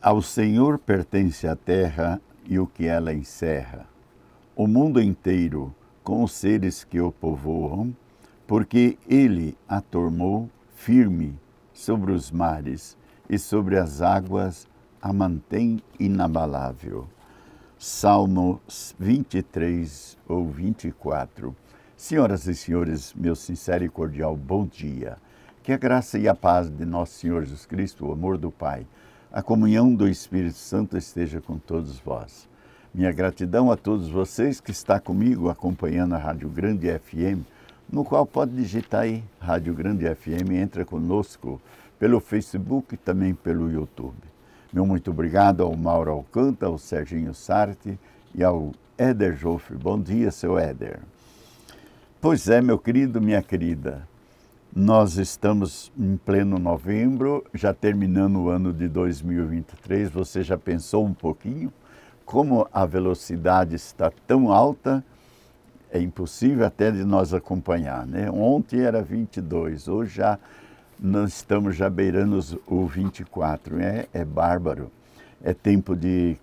Ao Senhor pertence a terra e o que ela encerra, o mundo inteiro com os seres que o povoam, porque ele a tornou firme sobre os mares e sobre as águas a mantém inabalável. Salmos 23 ou 24. Senhoras e senhores, meu sincero e cordial bom dia. Que a graça e a paz de nosso Senhor Jesus Cristo, o amor do Pai a comunhão do Espírito Santo esteja com todos vós. Minha gratidão a todos vocês que está comigo acompanhando a Rádio Grande FM, no qual pode digitar aí Rádio Grande FM, entra conosco pelo Facebook e também pelo YouTube. Meu muito obrigado ao Mauro Alcanta, ao Serginho Sarte e ao Éder Joffre. Bom dia, seu Éder. Pois é, meu querido, minha querida. Nós estamos em pleno novembro, já terminando o ano de 2023. Você já pensou um pouquinho como a velocidade está tão alta? É impossível até de nós acompanhar, né? Ontem era 22, hoje já nós estamos já beirando o 24. É, né? é bárbaro. É tempo de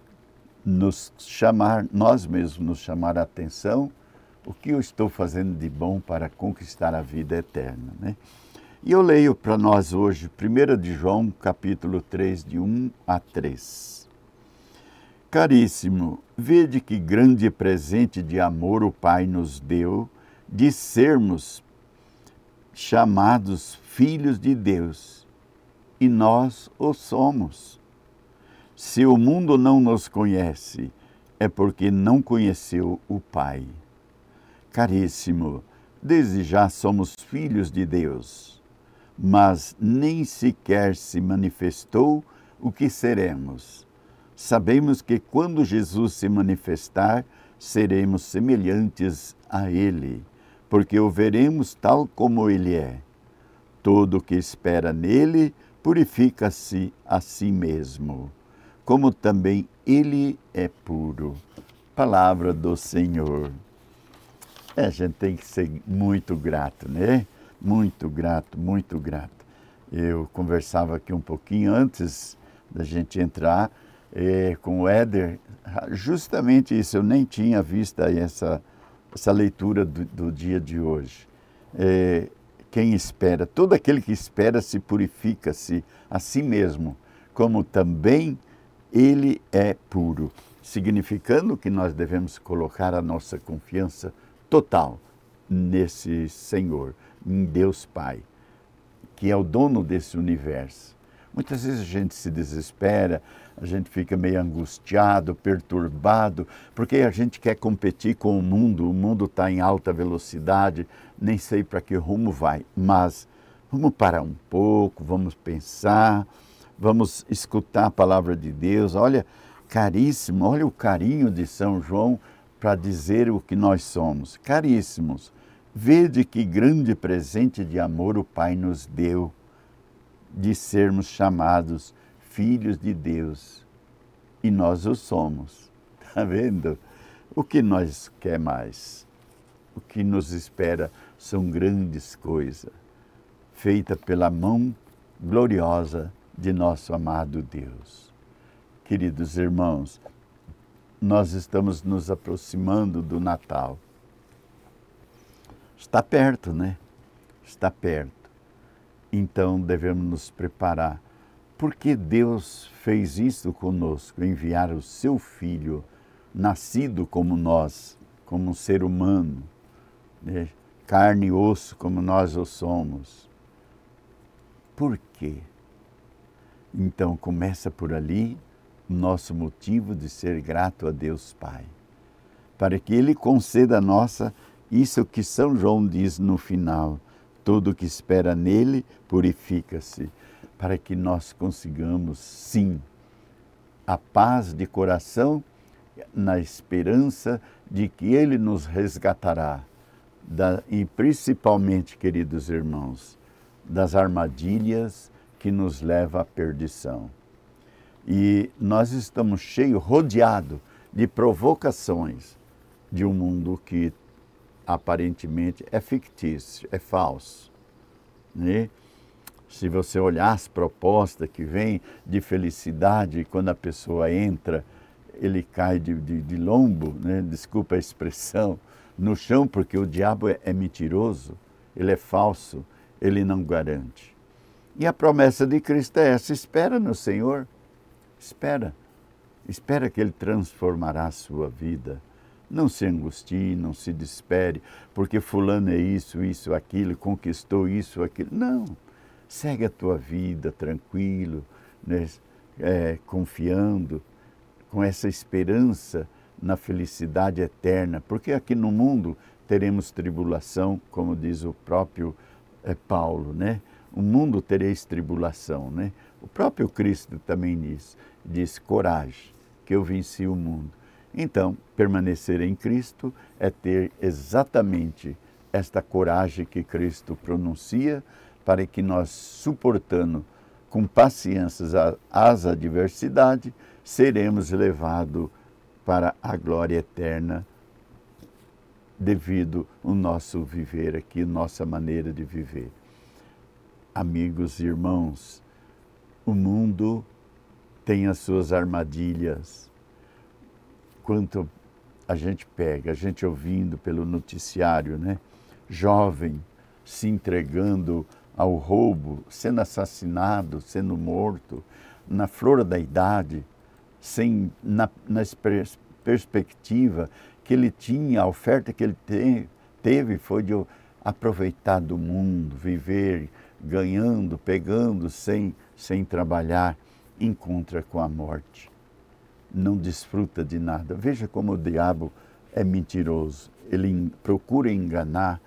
nos chamar, nós mesmos nos chamar a atenção o que eu estou fazendo de bom para conquistar a vida eterna. Né? E eu leio para nós hoje 1 de João, capítulo 3, de 1 a 3. Caríssimo, vede que grande presente de amor o Pai nos deu de sermos chamados filhos de Deus, e nós o somos. Se o mundo não nos conhece, é porque não conheceu o Pai. Caríssimo, desde já somos filhos de Deus, mas nem sequer se manifestou o que seremos. Sabemos que quando Jesus se manifestar, seremos semelhantes a Ele, porque o veremos tal como Ele é. Todo o que espera nele purifica-se a si mesmo, como também Ele é puro. Palavra do Senhor. É, a gente tem que ser muito grato, né? Muito grato, muito grato. Eu conversava aqui um pouquinho antes da gente entrar é, com o Éder, ah, justamente isso, eu nem tinha visto essa, essa leitura do, do dia de hoje. É, quem espera, todo aquele que espera se purifica-se a si mesmo, como também ele é puro, significando que nós devemos colocar a nossa confiança total nesse Senhor, em Deus Pai, que é o dono desse universo. Muitas vezes a gente se desespera, a gente fica meio angustiado, perturbado, porque a gente quer competir com o mundo, o mundo está em alta velocidade, nem sei para que rumo vai, mas vamos parar um pouco, vamos pensar, vamos escutar a palavra de Deus. Olha, caríssimo, olha o carinho de São João para dizer o que nós somos. Caríssimos, vede que grande presente de amor o Pai nos deu, de sermos chamados filhos de Deus. E nós o somos. Está vendo? O que nós quer mais? O que nos espera são grandes coisas, feitas pela mão gloriosa de nosso amado Deus. Queridos irmãos, nós estamos nos aproximando do Natal. Está perto, né? Está perto. Então devemos nos preparar. Porque Deus fez isso conosco, enviar o seu filho, nascido como nós, como um ser humano, né? carne e osso como nós o somos. Por quê? Então começa por ali nosso motivo de ser grato a Deus Pai, para que Ele conceda a nossa isso que São João diz no final: tudo que espera nele purifica-se, para que nós consigamos, sim, a paz de coração na esperança de que Ele nos resgatará. Da, e principalmente, queridos irmãos, das armadilhas que nos leva à perdição. E nós estamos cheios, rodeados de provocações de um mundo que aparentemente é fictício, é falso. Né? Se você olhar as propostas que vêm de felicidade, quando a pessoa entra, ele cai de, de, de lombo, né? desculpa a expressão, no chão, porque o diabo é, é mentiroso, ele é falso, ele não garante. E a promessa de Cristo é essa: espera no Senhor Espera. Espera que Ele transformará a sua vida. Não se angustie, não se despere, porque fulano é isso, isso, aquilo, conquistou isso, aquilo. Não. Segue a tua vida tranquilo, né? é, confiando, com essa esperança na felicidade eterna, porque aqui no mundo teremos tribulação, como diz o próprio é, Paulo, né? o mundo tereis tribulação, né? O próprio Cristo também diz, diz coragem, que eu venci o mundo. Então, permanecer em Cristo é ter exatamente esta coragem que Cristo pronuncia para que nós, suportando com paciência as adversidades, seremos levados para a glória eterna devido ao nosso viver aqui, nossa maneira de viver amigos e irmãos, o mundo tem as suas armadilhas. Quanto a gente pega, a gente ouvindo pelo noticiário, né? Jovem se entregando ao roubo, sendo assassinado, sendo morto, na flor da idade, sem na, na pers perspectiva que ele tinha, a oferta que ele te teve foi de aproveitar do mundo, viver ganhando, pegando, sem, sem trabalhar, encontra com a morte. Não desfruta de nada. Veja como o diabo é mentiroso. Ele procura enganar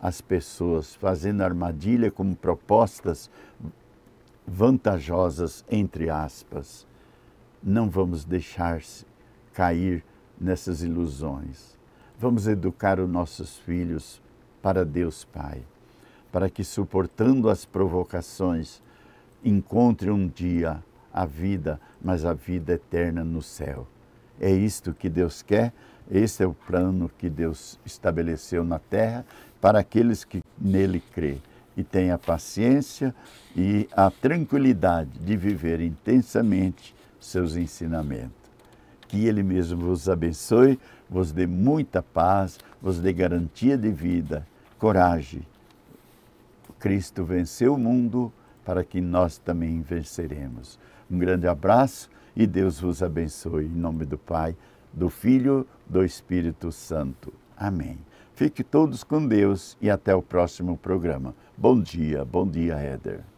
as pessoas, fazendo armadilha como propostas vantajosas, entre aspas. Não vamos deixar-se cair nessas ilusões. Vamos educar os nossos filhos para Deus Pai para que, suportando as provocações, encontre um dia a vida, mas a vida eterna no céu. É isto que Deus quer, esse é o plano que Deus estabeleceu na terra para aqueles que nele crê e têm a paciência e a tranquilidade de viver intensamente seus ensinamentos. Que Ele mesmo vos abençoe, vos dê muita paz, vos dê garantia de vida, coragem Cristo venceu o mundo para que nós também venceremos. Um grande abraço e Deus vos abençoe. Em nome do Pai, do Filho, do Espírito Santo. Amém. Fique todos com Deus e até o próximo programa. Bom dia, bom dia, Éder.